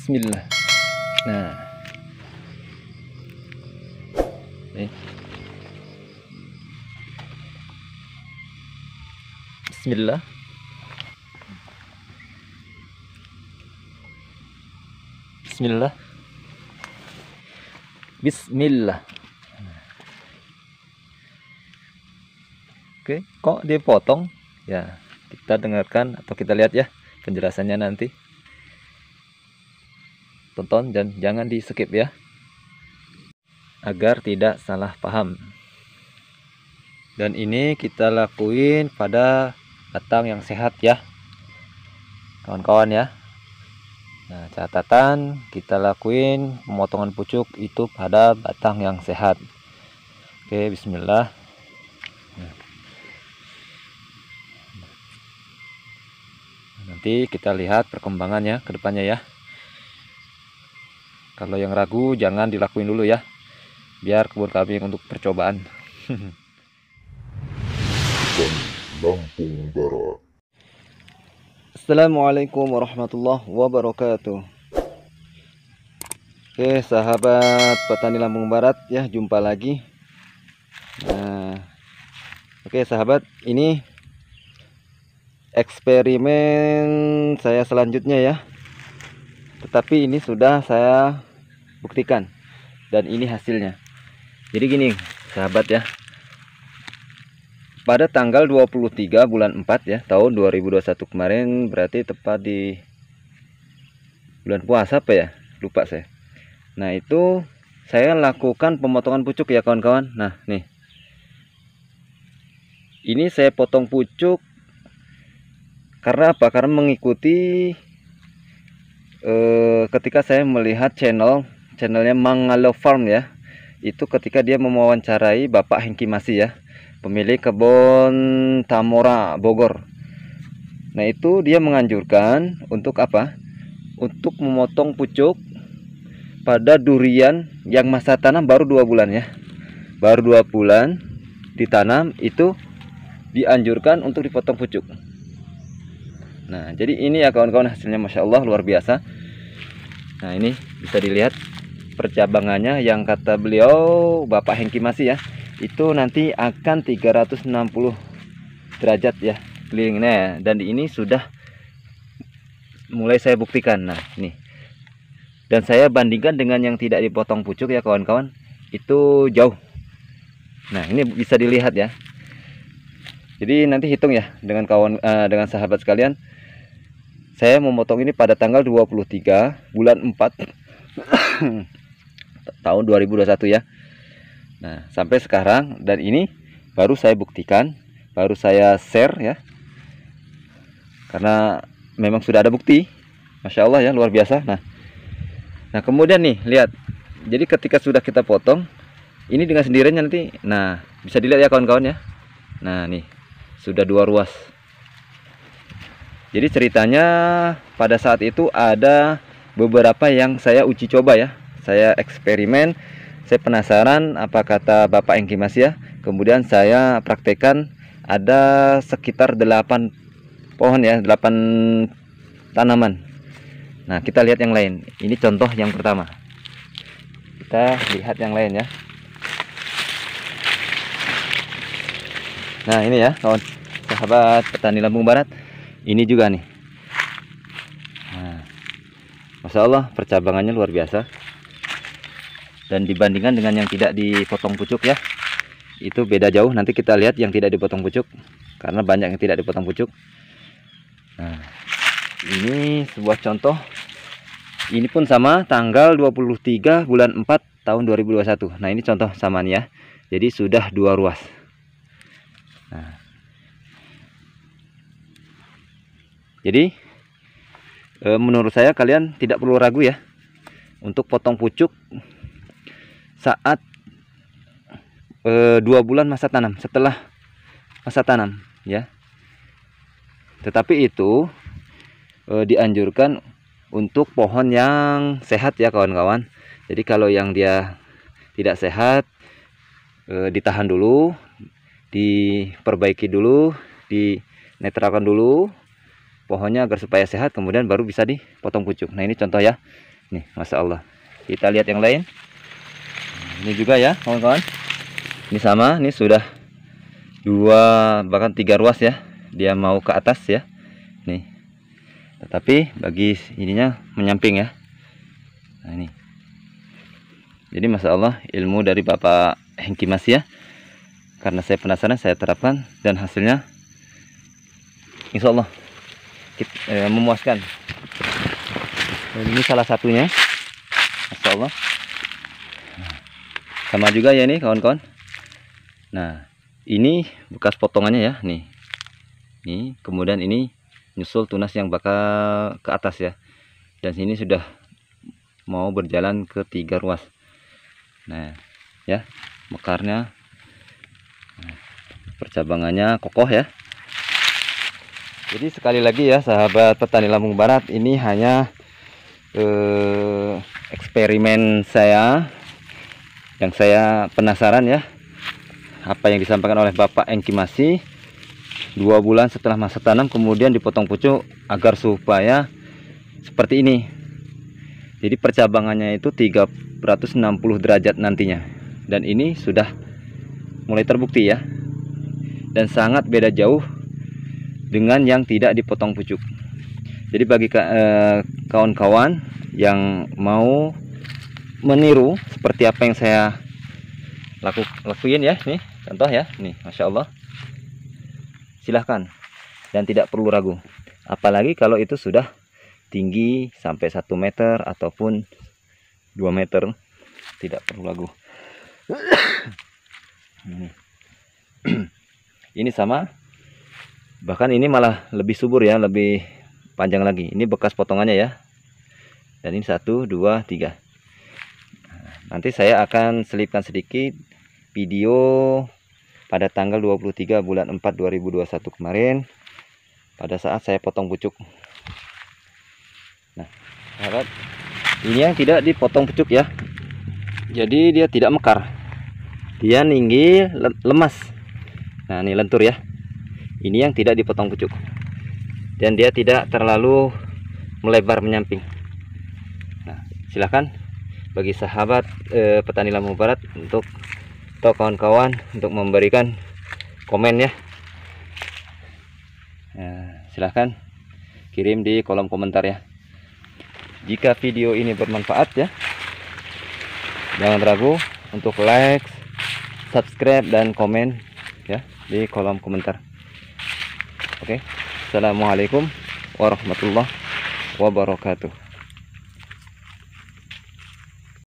Bismillah. Nah. Nih. Bismillah. Bismillah. Bismillah. Oke, kok dipotong? Ya, kita dengarkan atau kita lihat ya penjelasannya nanti tonton dan jangan di skip ya agar tidak salah paham dan ini kita lakuin pada batang yang sehat ya kawan-kawan ya Nah, catatan kita lakuin pemotongan pucuk itu pada batang yang sehat. Oke, bismillah. Nanti kita lihat perkembangannya kedepannya ya kalau yang ragu jangan dilakuin dulu ya biar kebun kambing untuk percobaan Assalamualaikum warahmatullahi wabarakatuh Oke sahabat petani Lampung Barat ya jumpa lagi nah, Oke sahabat ini eksperimen saya selanjutnya ya tetapi ini sudah saya buktikan dan ini hasilnya jadi gini sahabat ya pada tanggal 23 bulan 4 ya tahun 2021 kemarin berarti tepat di bulan puasa apa ya lupa saya nah itu saya lakukan pemotongan pucuk ya kawan-kawan nah nih ini saya potong pucuk karena apa karena mengikuti eh, ketika saya melihat channel channelnya Mangalo Farm ya itu ketika dia mewawancarai Bapak Hengki Masih ya pemilik kebun Tamora Bogor nah itu dia menganjurkan untuk apa untuk memotong pucuk pada durian yang masa tanam baru dua bulan ya baru dua bulan ditanam itu dianjurkan untuk dipotong pucuk nah jadi ini ya kawan-kawan hasilnya Masya Allah luar biasa nah ini bisa dilihat percabangannya yang kata beliau Bapak Hengki masih ya itu nanti akan 360 derajat ya kelilingnya dan ini sudah mulai saya buktikan nah nih dan saya bandingkan dengan yang tidak dipotong pucuk ya kawan-kawan itu jauh nah ini bisa dilihat ya jadi nanti hitung ya dengan kawan uh, dengan sahabat sekalian saya memotong ini pada tanggal 23 bulan 4 tahun 2021 ya nah sampai sekarang dan ini baru saya buktikan baru saya share ya karena memang sudah ada bukti Masya Allah ya luar biasa nah nah kemudian nih lihat jadi ketika sudah kita potong ini dengan sendirinya nanti nah bisa dilihat ya kawan-kawan ya nah nih sudah dua ruas jadi ceritanya pada saat itu ada beberapa yang saya uji coba ya saya eksperimen saya penasaran apa kata Bapak Engki Mas ya kemudian saya praktekan ada sekitar 8 pohon ya 8 tanaman nah kita lihat yang lain ini contoh yang pertama kita lihat yang lain ya nah ini ya kawan sahabat petani Lampung Barat ini juga nih nah, Masya Allah percabangannya luar biasa dan dibandingkan dengan yang tidak dipotong pucuk ya itu beda jauh nanti kita lihat yang tidak dipotong pucuk karena banyak yang tidak dipotong pucuk nah ini sebuah contoh ini pun sama tanggal 23 bulan 4 tahun 2021 nah ini contoh saman ya jadi sudah dua ruas nah jadi eh, menurut saya kalian tidak perlu ragu ya untuk potong pucuk saat e, dua bulan masa tanam setelah masa tanam ya tetapi itu e, dianjurkan untuk pohon yang sehat ya kawan-kawan jadi kalau yang dia tidak sehat e, ditahan dulu diperbaiki dulu dinetralkan dulu pohonnya agar supaya sehat kemudian baru bisa dipotong pucuk nah ini contoh ya nih Masya Allah kita lihat yang lain ini juga ya kawan-kawan ini sama ini sudah dua bahkan tiga ruas ya dia mau ke atas ya nih tetapi bagi ininya menyamping ya nah ini jadi Masya Allah ilmu dari Bapak Hengki Mas ya karena saya penasaran saya terapkan dan hasilnya Insya Allah kita, eh, memuaskan dan ini salah satunya Masya Allah sama juga ya ini kawan-kawan nah ini bekas potongannya ya nih nih kemudian ini nyusul tunas yang bakal ke atas ya dan sini sudah mau berjalan ke tiga ruas nah ya mekarnya nah, percabangannya kokoh ya jadi sekali lagi ya sahabat petani Lampung Barat ini hanya eh, eksperimen saya yang saya penasaran ya apa yang disampaikan oleh Bapak Engki Masih dua bulan setelah masa tanam kemudian dipotong pucuk agar supaya seperti ini jadi percabangannya itu 360 derajat nantinya dan ini sudah mulai terbukti ya dan sangat beda jauh dengan yang tidak dipotong pucuk jadi bagi eh, kawan-kawan yang mau meniru seperti apa yang saya laku lakuin ya nih contoh ya nih masya Allah silahkan dan tidak perlu ragu apalagi kalau itu sudah tinggi sampai 1 meter ataupun 2 meter tidak perlu ragu ini. ini sama bahkan ini malah lebih subur ya lebih panjang lagi ini bekas potongannya ya dan ini satu dua tiga nanti saya akan selipkan sedikit video pada tanggal 23 bulan 4 2021 kemarin pada saat saya potong pucuk nah harap ini yang tidak dipotong pucuk ya jadi dia tidak mekar dia tinggi lemas nah ini lentur ya ini yang tidak dipotong pucuk dan dia tidak terlalu melebar menyamping nah silahkan bagi sahabat eh, petani Lampung Barat untuk atau kawan-kawan untuk memberikan komen ya ya silahkan kirim di kolom komentar ya jika video ini bermanfaat ya jangan ragu untuk like subscribe dan komen ya di kolom komentar oke assalamualaikum warahmatullahi wabarakatuh